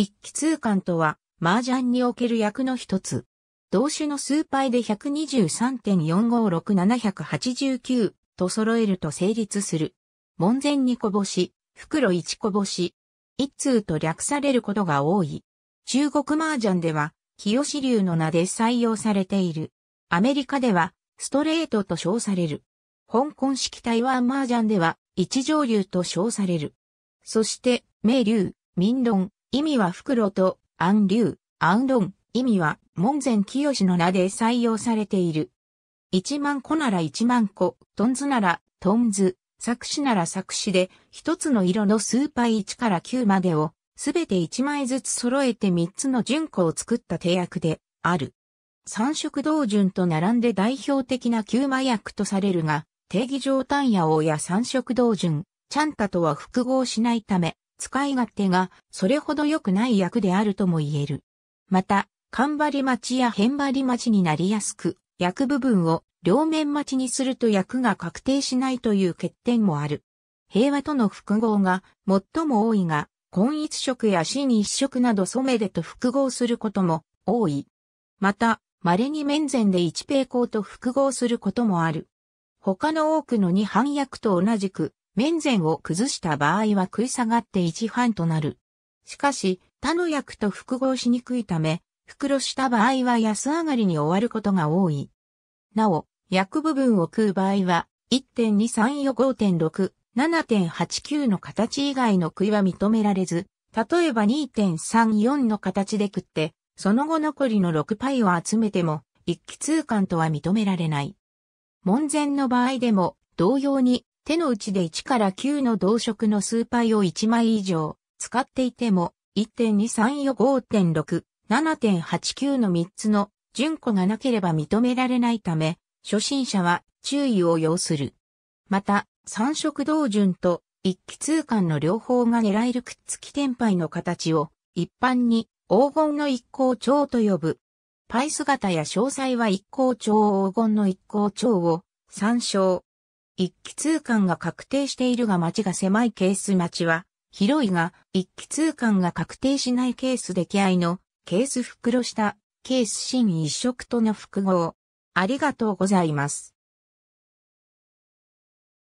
一気通貫とは、麻雀における役の一つ。同種の数牌で123.456789と揃えると成立する。門前にこぼし、袋一こぼし、一通と略されることが多い。中国麻雀では、清志流の名で採用されている。アメリカでは、ストレートと称される。香港式台湾麻雀では、一条流と称される。そして、名流、民論、意味は袋と、アン・リュアン・ロン、意味は、門前清の名で採用されている。一万個なら一万個、トンズなら、トンズ、作詞なら作詞で、一つの色の数ー一から九までを、すべて一枚ずつ揃えて三つの順個を作った手役で、ある。三色同順と並んで代表的な九枚役とされるが、定義上単野王や三色同順、チャンタとは複合しないため、使い勝手がそれほど良くない役であるとも言える。また、ん張り待ちやん張り待ちになりやすく、役部分を両面待ちにすると役が確定しないという欠点もある。平和との複合が最も多いが、混一色や真一色など染めでと複合することも多い。また、稀に面前で一平行と複合することもある。他の多くの二反訳と同じく、面前を崩した場合は食い下がって1半となる。しかし、他の薬と複合しにくいため、袋した場合は安上がりに終わることが多い。なお、薬部分を食う場合は、1.23よ5.6、7.89の形以外の食いは認められず、例えば2.34の形で食って、その後残りの6パイを集めても、一気通貫とは認められない。門前の場合でも、同様に手の内で1から9の同色の数パイを1枚以上使っていても1.234 5.6 7.89の3つの順子がなければ認められないため、初心者は注意を要する。また、三色同順と一気通貫の両方が狙えるくっつき天杯の形を一般に黄金の一光長と呼ぶ。パイ姿や詳細は一光長黄金の一光長を参照。一気通貫が確定しているが町が狭いケース町は、広いが一気通貫が確定しないケース出来合いの、ケース袋下、ケース新一色との複合。ありがとうございます。